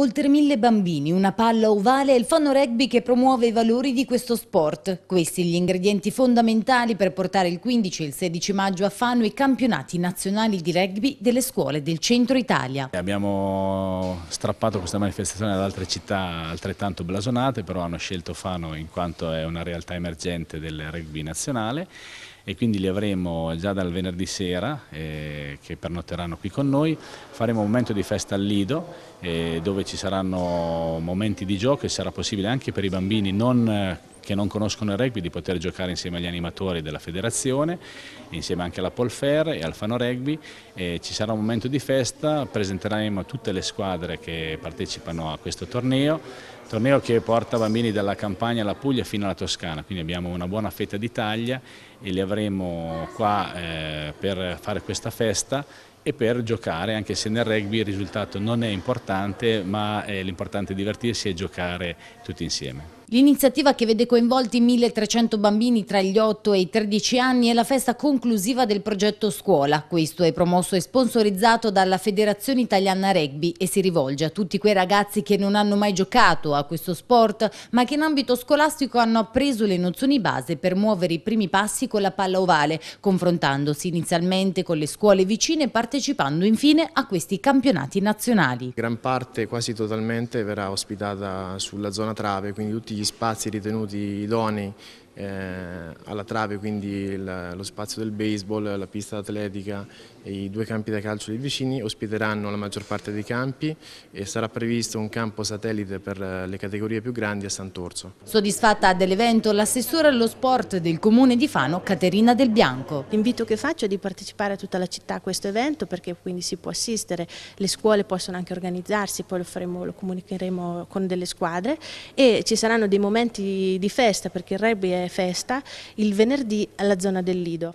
Oltre mille bambini, una palla ovale e il fanno rugby che promuove i valori di questo sport. Questi gli ingredienti fondamentali per portare il 15 e il 16 maggio a Fano i campionati nazionali di rugby delle scuole del centro Italia. Abbiamo strappato questa manifestazione ad altre città altrettanto blasonate, però hanno scelto Fano in quanto è una realtà emergente del rugby nazionale e quindi li avremo già dal venerdì sera eh, che pernotteranno qui con noi. Faremo un momento di festa al Lido eh, dove ci saranno momenti di gioco e sarà possibile anche per i bambini non eh, che non conoscono il rugby di poter giocare insieme agli animatori della federazione, insieme anche alla Polfer e al Fano Rugby. E ci sarà un momento di festa, presenteremo tutte le squadre che partecipano a questo torneo, torneo che porta bambini dalla Campania alla Puglia fino alla Toscana, quindi abbiamo una buona fetta d'Italia e li avremo qua eh, per fare questa festa e per giocare, anche se nel rugby il risultato non è importante, ma l'importante è divertirsi e giocare tutti insieme. L'iniziativa che vede coinvolti 1300 bambini tra gli 8 e i 13 anni è la festa conclusiva del progetto Scuola. Questo è promosso e sponsorizzato dalla Federazione Italiana Rugby e si rivolge a tutti quei ragazzi che non hanno mai giocato a questo sport, ma che in ambito scolastico hanno appreso le nozioni base per muovere i primi passi con la palla ovale, confrontandosi inizialmente con le scuole vicine e partecipando infine a questi campionati nazionali. Gran parte, quasi totalmente, verrà ospitata sulla zona trave, quindi tutti gli gli spazi ritenuti idonei eh, alla trave, quindi lo spazio del baseball, la pista atletica e i due campi da calcio lì vicini ospiteranno la maggior parte dei campi e sarà previsto un campo satellite per eh, le categorie più grandi a Sant'Orso. Soddisfatta dell'evento l'assessore allo sport del comune di Fano Caterina Del Bianco. L'invito che faccio è di partecipare a tutta la città a questo evento perché quindi si può assistere, le scuole possono anche organizzarsi, poi lo, faremo, lo comunicheremo con delle squadre e ci saranno dei momenti di festa perché il rugby è festa il venerdì alla zona del Lido.